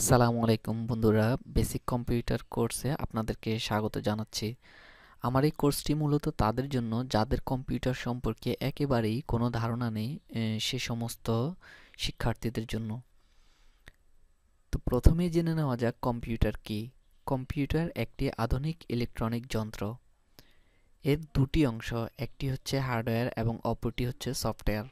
আসসালামু আলাইকুম বন্ধুরা বেসিক কম্পিউটার কোর্সে আপনাদেরকে স্বাগত জানাচ্ছি আমার এই কোর্সটি মূলত তাদের জন্য যাদের কম্পিউটার সম্পর্কে একেবারেই কোনো ধারণা নেই সে সমস্ত শিক্ষার্থীদের জন্য তো প্রথমেই জেনে নেওয়া যাক কম্পিউটার কি কম্পিউটার একটি আধুনিক ইলেকট্রনিক যন্ত্র এর দুটি অংশ একটি হচ্ছে হার্ডওয়্যার এবং অপরটি হচ্ছে সফটওয়্যার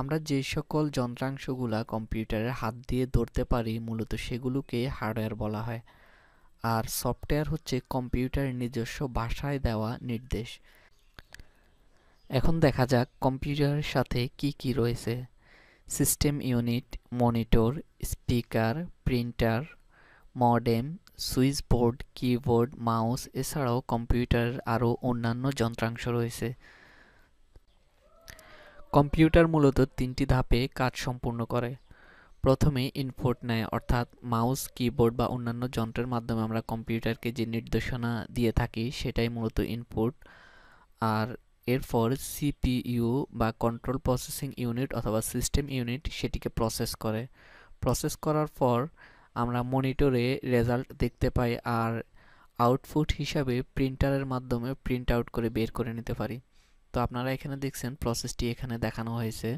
আমরা যে সকল যন্ত্রাংশগুলা কম্পিউটারের হাত দিয়ে ধরতে পারি মূলত সেগুলোকে হার্ডওয়্যার বলা হয় আর সফটওয়্যার হচ্ছে কম্পিউটারের নিজস্ব ভাষায় দেওয়া নির্দেশ এখন দেখা যাক কম্পিউটারের সাথে কি কি রয়েছে system unit monitor speaker printer modem switch board keyboard mouse এছাড়াও কম্পিউটারের আরও অন্যান্য যন্ত্রাংশ রয়েছে কম্পিউটার মূলত তিনটি ধাপে কাজ সম্পূর্ণ করে প্রথমে ইনপুট নেয় অর্থাৎ মাউস কিবোর্ড বা অন্যান্য যন্ত্রের মাধ্যমে আমরা কম্পিউটারকে যে নির্দেশনা দিয়ে থাকি সেটাই মূলত ইনপুট আর এরপর সিপিইউ বা কন্ট্রোল প্রসেসিং ইউনিট অথবা সিস্টেম ইউনিট সেটিকে প্রসেস করে প্রসেস করার পর আমরা মনিটরে রেজাল্ট দেখতে পাই আর আউটপুট হিসাবে প্রিন্টারের মাধ্যমে প্রিন্ট আউট করে বের করে নিতে পারি তো আপনারা এখানে দেখছেন প্রসেসটি এখানে দেখানো হয়েছে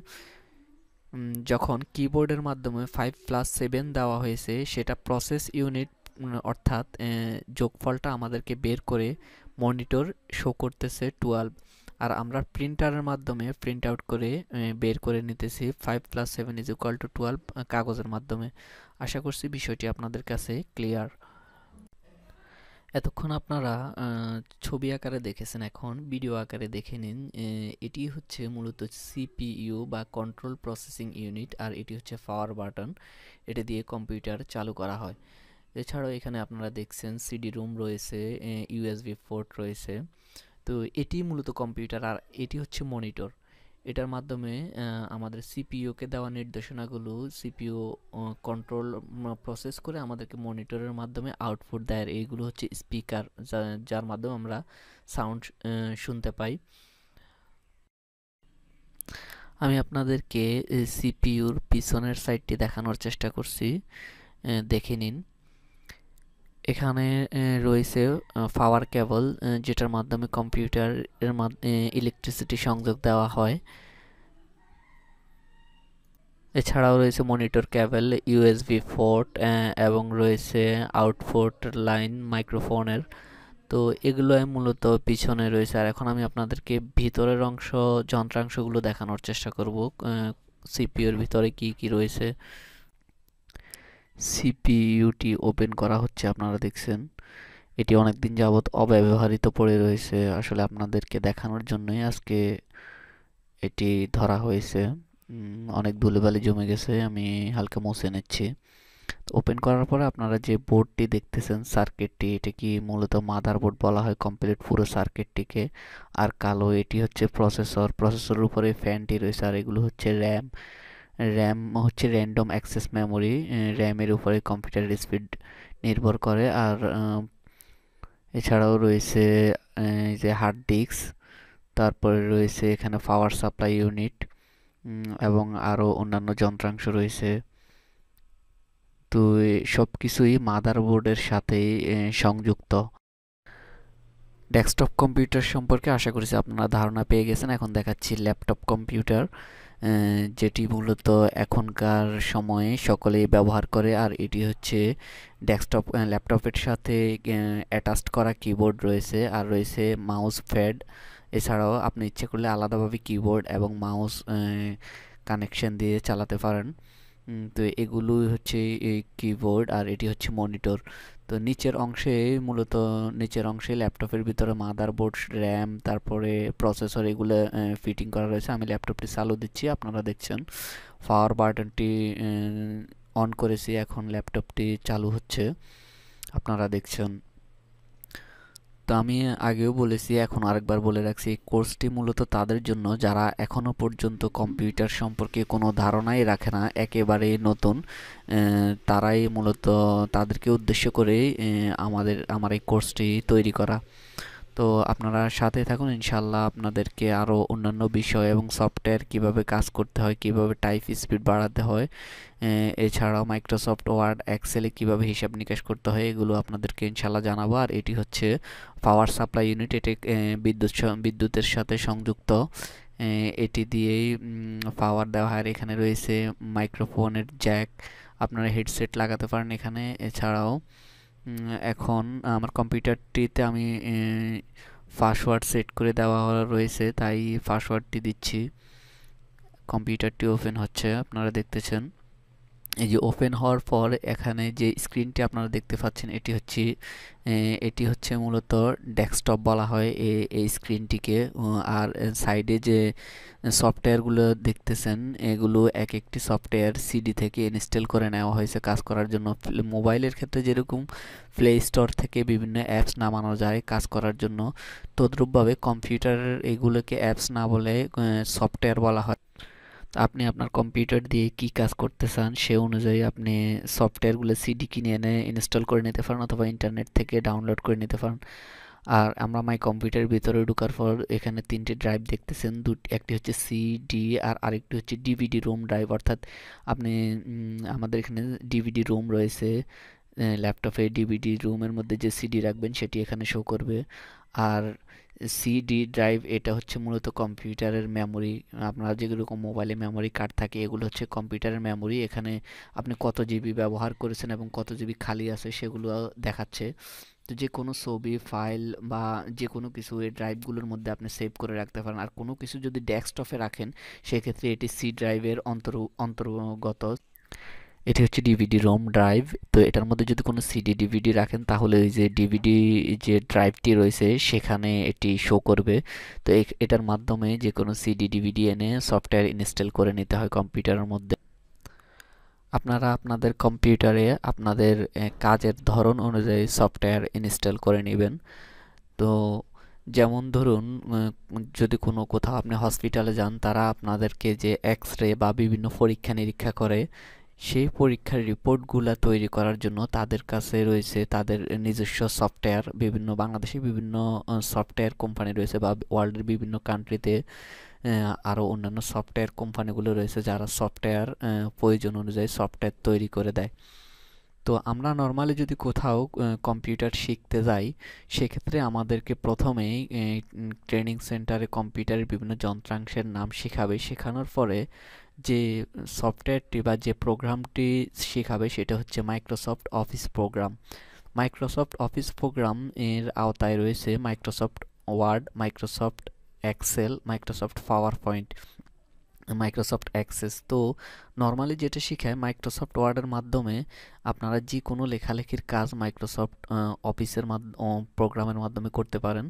যখন কিবোর্ডের মাধ্যমে ফাইভ প্লাস সেভেন দেওয়া হয়েছে সেটা প্রসেস ইউনিট অর্থাৎ যোগফলটা আমাদেরকে বের করে মনিটর শো করতেছে টুয়েলভ আর আমরা প্রিন্টারের মাধ্যমে প্রিন্ট আউট করে বের করে নিতেছি five plus seven is equal to twelve কাগজের মাধ্যমে আশা করছি বিষয়টি আপনাদের কাছে ক্লিয়ার এতক্ষণ আপনারা ছবি আকারে দেখেছেন এখন ভিডিও আকারে দেখে নিন এটি হচ্ছে মূলত সিপিইউ বা কন্ট্রোল প্রসেসিং ইউনিট আর এটি হচ্ছে পাওয়ার বাটন এটা দিয়ে কম্পিউটার চালু করা হয় এছাড়াও এখানে আপনারা দেখছেন সিডি রুম রয়েছে ইউএসবি পোর্ট রয়েছে তো এটি মূলত কম্পিউটার আর এটি হচ্ছে মনিটর এটার মাধ্যমে আমাদের সিপিইউকে দেওয়া নির্দেশনাগুলো সিপিইউ কন্ট্রোল প্রসেস করে আমাদেরকে মনিটরের মাধ্যমে আউটপুট দেয় এইগুলো হচ্ছে স্পিকার যার মাধ্যমে আমরা সাউন্ড শুনতে পাই আমি আপনাদেরকে সিপিইউর পিছনের সাইডটি দেখানোর চেষ্টা করছি দেখে নিন এখানে রয়েছে পাওয়ার কেবল যেটার মাধ্যমে কম্পিউটার এর ইলেকট্রিসিটি সংযোগ দেওয়া হয় এছাড়াও রয়েছে মনিটর কেবল ইউএসবি পোর্ট এবং রয়েছে আউটপুট লাইন মাইক্রোফোনের তো এগুলোই মূলত পিছনে রয়েছে আর এখন আমি আপনাদেরকে ভিতরের অংশ যন্ত্রাংশগুলো দেখানোর চেষ্টা করব সিপিওর ভিতরে কি কি রয়েছে সিপিইউটি ওপেন করা হচ্ছে আপনারা দেখছেন এটি অনেক দিন যাবৎ অব্যবহারিত পড়ে রয়েছে আসলে আপনাদেরকে দেখানোর জন্যই আজকে এটি ধরা হয়েছে অনেক ধুলোবালি জমে গেছে আমি হালকা মুছে নিচ্ছি ওপেন করার পরে আপনারা যে বোর্ডটি দেখতেছেন সার্কিটটি এটা কি মূলত মাদার বোর্ড বলা হয় কমপ্লিট পুরো সার্কিটটিকে আর কালো এটি হচ্ছে প্রসেসর প্রসেসরের উপরে ফ্যানটি রয়েছে আর এগুলো হচ্ছে র্যাম র্যাম হচ্ছে র্যান্ডম অ্যাক্সেস মেমোরি র্যামের উপরে কম্পিউটারের স্পিড নির্ভর করে আর এছাড়াও রয়েছে যে হার্ড ডিস্ক তারপরে রয়েছে এখানে পাওয়ার সাপ্লাই ইউনিট এবং আরও অন্যান্য যন্ত্রাংশ রয়েছে তো সব কিছুই মাদারবোর্ডের সাথেই সংযুক্ত ডেস্কটপ কম্পিউটার সম্পর্কে আশা করছি আপনারা ধারণা পেয়ে গেছেন এখন দেখাচ্ছি ল্যাপটপ কম্পিউটার যেটি মূলত এখনকার সময়ে সকলেই ব্যবহার করে আর এটি হচ্ছে ডেস্কটপ ল্যাপটপের সাথে অ্যাটাচড করা কিবোর্ড রয়েছে আর রয়েছে মাউস প্যাড এছাড়াও আপনি ইচ্ছে করলে আলাদাভাবে কিবোর্ড এবং মাউস কানেকশন দিয়ে চালাতে পারেন তো এগুলোই হচ্ছে কিবোর্ড আর এটি হচ্ছে মনিটর তো নিচের অংশে মূলত নিচের অংশে ল্যাপটপের ভিতরে মাদারবোর্ড র্যাম তারপরে প্রসেসর এগুলো ফিটিং করা রয়েছে আমি ল্যাপটপটি চালু দিচ্ছি আপনারা দেখছেন পাওয়ার বাটনটি অন করেছি এখন ল্যাপটপটি চালু হচ্ছে আপনারা দেখছেন তো আমি আগেও বলেছি এখন আরেকবার বলে রাখছি এই কোর্সটি মূলত তাদের জন্য যারা এখনও পর্যন্ত কম্পিউটার সম্পর্কে কোনো ধারণাই রাখে না একেবারে নতুন তারাই মূলত তাদেরকে উদ্দেশ্য করে আমাদের আমার এই কোর্সটি তৈরি করা তো আপনারা সাথে থাকুন ইনশাল্লাহ আপনাদেরকে আরও অন্যান্য বিষয় এবং সফটওয়্যার কিভাবে কাজ করতে হয় কিভাবে টাইপ স্পিড বাড়াতে হয় এছাড়াও মাইক্রোসফট ওয়ার্ড অ্যাক্সেলে কিভাবে হিসাব নিকাশ করতে হয় এগুলো আপনাদেরকে ইনশাল্লাহ জানাবো আর এটি হচ্ছে পাওয়ার সাপ্লাই ইউনিট এটি বিদ্যুৎ বিদ্যুতের সাথে সংযুক্ত এটি দিয়েই পাওয়ার দেওয়া হয় এখানে রয়েছে মাইক্রোফোনের জ্যাক আপনারা হেডসেট লাগাতে পারেন এখানে এছাড়াও এখন আমার কম্পিউটারটিতে আমি পাসওয়ার্ড সেট করে দেওয়া রয়েছে তাই পাসওয়ার্ডটি দিচ্ছি কম্পিউটারটি ওপেন হচ্ছে আপনারা দেখতেছেন এই যে ওপেন হওয়ার পর এখানে যে স্ক্রিনটি আপনারা দেখতে পাচ্ছেন এটি হচ্ছে এটি হচ্ছে মূলত ডেস্কটপ বলা হয় এই স্ক্রিনটিকে আর সাইডে যে সফটওয়্যারগুলো দেখতেছেন এগুলো এক একটি সফটওয়্যার সিডি থেকে ইনস্টল করে নেওয়া হয়েছে কাজ করার জন্য মোবাইলের ক্ষেত্রে যেরকম প্লে স্টোর থেকে বিভিন্ন অ্যাপস নামানো যায় কাজ করার জন্য তদ্রুপভাবে কম্পিউটারের এগুলোকে অ্যাপস না বলে সফটওয়্যার বলা হয় আপনি আপনার কম্পিউটার দিয়ে কি কাজ করতে চান সে অনুযায়ী আপনি সফটওয়্যারগুলো সিডি কিনে এনে ইনস্টল করে নিতে পারেন অথবা ইন্টারনেট থেকে ডাউনলোড করে নিতে পারেন আর আমরা মাই কম্পিউটার ভিতরে ঢোকার পর এখানে তিনটি ড্রাইভ দেখতেছেন দু একটি হচ্ছে সিডি আর আরেকটি হচ্ছে ডিভিডি রোম ড্রাইভ অর্থাৎ আপনি আমাদের এখানে ডিভিডি রোম রয়েছে ল্যাপটপে ডিভিডি রুমের মধ্যে যে সিডি রাখবেন সেটি এখানে শো করবে আর সিডি ড্রাইভ এটা হচ্ছে মূলত কম্পিউটারের মেমোরি আপনার যেরকম মোবাইলে মেমোরি কার্ড থাকে এগুলো হচ্ছে কম্পিউটারের মেমোরি এখানে আপনি কত জিবি ব্যবহার করেছেন এবং কত জিবি খালি আছে সেগুলো দেখাচ্ছে তো যে কোনো ছবি ফাইল বা যে কোনো কিছু এই ড্রাইভগুলোর মধ্যে আপনি সেভ করে রাখতে পারেন আর কোনো কিছু যদি ডেস্কটপে রাখেন সেক্ষেত্রে এটি সি ড্রাইভের অন্তর অন্তর্গত এটি হচ্ছে ডিভিডি রোম ড্রাইভ তো এটার মধ্যে যদি কোনো সিডি ডিভিডি রাখেন তাহলে ওই যে ডিভিডি যে ড্রাইভটি রয়েছে সেখানে এটি শো করবে তো এটার মাধ্যমে যে কোনো সিডি ডিভিডি এনে সফটওয়্যার ইনস্টল করে নিতে হয় কম্পিউটারের মধ্যে আপনারা আপনাদের কম্পিউটারে আপনাদের কাজের ধরন অনুযায়ী সফটওয়্যার ইনস্টল করে নেবেন তো যেমন ধরুন যদি কোনো কোথাও আপনি হসপিটালে যান তারা আপনাদেরকে যে এক্স রে বা বিভিন্ন পরীক্ষা নিরীক্ষা করে সেই পরীক্ষার রিপোর্টগুলো তৈরি করার জন্য তাদের কাছে রয়েছে তাদের নিজস্ব সফটওয়্যার বিভিন্ন বাংলাদেশে বিভিন্ন সফটওয়্যার কোম্পানি রয়েছে বা ওয়ার্ল্ডের বিভিন্ন কান্ট্রিতে আরও অন্যান্য সফটওয়্যার কোম্পানিগুলো রয়েছে যারা সফটওয়্যার প্রয়োজন অনুযায়ী সফটওয়্যার তৈরি করে দেয় তো আমরা নর্মালি যদি কোথাও কম্পিউটার শিখতে যাই সেক্ষেত্রে আমাদেরকে প্রথমেই ট্রেনিং সেন্টারে কম্পিউটারের বিভিন্ন যন্ত্রাংশের নাম শেখাবে শেখানোর পরে যে সফটওয়্যারটি বা যে প্রোগ্রামটি শেখাবে সেটা হচ্ছে Microsoft Office program Microsoft Office program এর আওতায় রয়েছে Microsoft Word Microsoft Excel Microsoft PowerPoint Microsoft Access তো নর্মালি যেটা শিখায় মাইক্রোসফট ওয়ার্ডের মাধ্যমে আপনারা যে কোনো লেখালেখির কাজ মাইক্রোসফট অফিসের প্রোগ্রামের মাধ্যমে করতে পারেন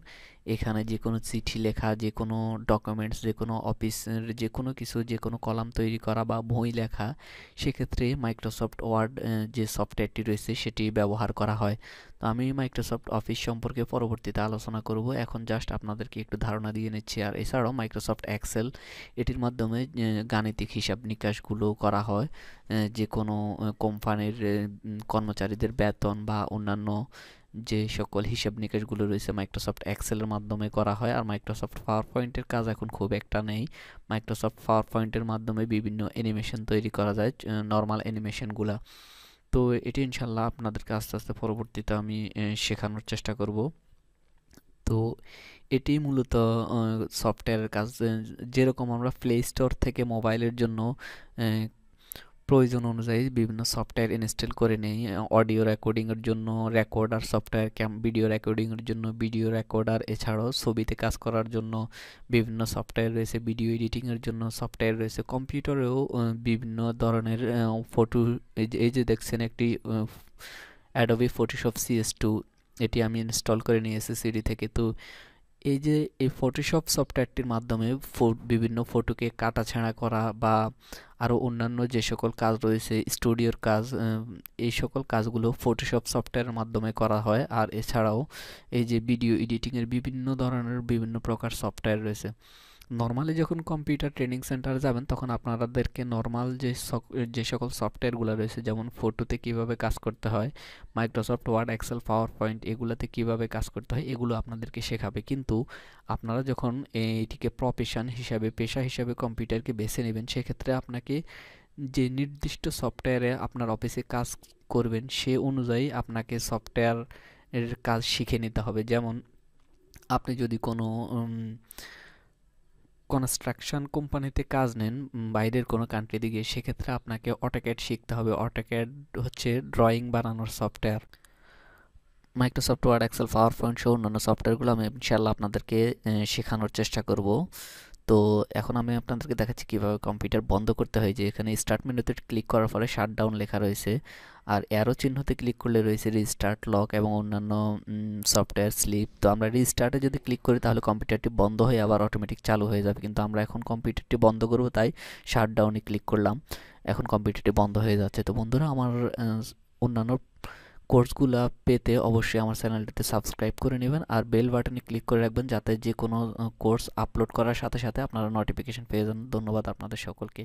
এখানে যে কোনো চিঠি লেখা যে কোনো ডকুমেন্টস যে কোনো অফিসের যে কোনো কিছু যে কোনো কলাম তৈরি করা বা বই লেখা সেক্ষেত্রে মাইক্রোসফট ওয়ার্ড যে সফটওয়্যারটি রয়েছে সেটি ব্যবহার করা হয় তো আমি মাইক্রোসফট অফিস সম্পর্কে পরবর্তীতে আলোচনা করব এখন জাস্ট আপনাদেরকে একটু ধারণা দিয়ে নিচ্ছি আর এছাড়াও মাইক্রোসফট এক্সেল এটির মাধ্যমে গাণিতিক হিসাব নিকাশগুলো করা হয় যে কোনো কোম্পানির কর্মচারীদের বেতন বা অন্যান্য যে সকল হিসাব নিকাশগুলো রয়েছে মাইক্রোসফট এক্সেলের মাধ্যমে করা হয় আর মাইক্রোসফট পাওয়ার পয়েন্টের কাজ এখন খুব একটা নেই মাইক্রোসফট পাওয়ার পয়েন্টের মাধ্যমে বিভিন্ন অ্যানিমেশন তৈরি করা যায় নর্মাল অ্যানিমেশনগুলো তো এটি ইনশাল্লাহ আপনাদেরকে আস্তে আস্তে পরবর্তীতে আমি শেখানোর চেষ্টা করব তো এটি মূলত সফটওয়্যারের কাজ যেরকম আমরা প্লে স্টোর থেকে মোবাইলের জন্য প্রয়োজন অনুযায়ী বিভিন্ন সফটওয়্যার ইনস্টল করে নেই অডিও রেকর্ডিংয়ের জন্য রেকর্ডার সফটওয়্যার ক্যাম ভিডিও রেকর্ডিংয়ের জন্য ভিডিও রেকর্ডার এছাড়াও ছবিতে কাজ করার জন্য বিভিন্ন সফটওয়্যার রয়েছে ভিডিও এডিটিংয়ের জন্য সফটওয়্যার রয়েছে কম্পিউটারেও বিভিন্ন ধরনের ফটো এই যে দেখছেন একটি অ্যাডোবি ফটোশপ সিএস টু এটি আমি ইনস্টল করে নিয়েছি সিডি থেকে তো এই যে এই ফটোশপ সফটওয়্যারটির মাধ্যমে বিভিন্ন ফটোকে কাটাছেঁড়া করা বা আরও অন্যান্য যে সকল কাজ রয়েছে স্টুডিওর কাজ এই সকল কাজগুলো ফটোশপ সফটওয়্যারের মাধ্যমে করা হয় আর এছাড়াও এই যে ভিডিও এডিটিংয়ের বিভিন্ন ধরনের বিভিন্ন প্রকার সফটওয়্যার রয়েছে নর্মালি যখন কম্পিউটার ট্রেনিং সেন্টারে যাবেন তখন আপনাদেরকে নর্মাল যে যে সকল সফটওয়্যারগুলো রয়েছে যেমন ফটোতে কিভাবে কাজ করতে হয় Microsoft Word Excel PowerPoint এগুলোতে কিভাবে কাজ করতে হয় এগুলো আপনাদেরকে শেখাবে কিন্তু আপনারা যখন এটিকে প্রফেশন হিসাবে পেশা হিসাবে কম্পিউটারকে বেছে নেবেন সেক্ষেত্রে আপনাকে যে নির্দিষ্ট সফটওয়্যারে আপনার অফিসে কাজ করবেন সে অনুযায়ী আপনাকে সফটওয়্যার এর কাজ শিখে নিতে হবে যেমন আপনি যদি কোনো কনস্ট্রাকশন কোম্পানিতে কাজ নেন বাইরের কোনো কান্ট্রি দিকে সেক্ষেত্রে আপনাকে অটোক্যাড শিখতে হবে অটোক্যাড হচ্ছে ড্রয়িং বানানোর software Microsoft Word Excel PowerPoint সহ অন্যান্য সফটওয়্যারগুলো আমি ইনশাল্লাহ আপনাদেরকে শেখানোর চেষ্টা করব তো এখন আমি আপনাদেরকে দেখাচ্ছি কিভাবে কম্পিউটার বন্ধ করতে হয় যে এখানে স্টার্ট মেনুতে ক্লিক করার ফলে ডাউন লেখা রয়েছে আর অ্যারো চিহ্নতে ক্লিক করলে রয়েছে রিস্টার্ট লক এবং অন্যান্য সফটওয়্যার স্লিপ তো আমরা রিস্টার্টে যদি ক্লিক করি তাহলে কম্পিউটারটি বন্ধ হয়ে আবার অটোমেটিক চালু হয়ে যাবে কিন্তু আমরা এখন কম্পিউটারটি বন্ধ করব তাই ডাউনে ক্লিক করলাম এখন কম্পিউটারটি বন্ধ হয়ে যাচ্ছে তো বন্ধুরা আমার অন্যান্য কোর্সগুলো পেতে অবশ্যই আমার চ্যানেলটিতে সাবস্ক্রাইব করে নেবেন আর বেল বাটনে ক্লিক করে রাখবেন যাতে যে কোনো কোর্স আপলোড করার সাথে সাথে আপনারা নোটিফিকেশন পেয়ে যান ধন্যবাদ আপনাদের সকলকে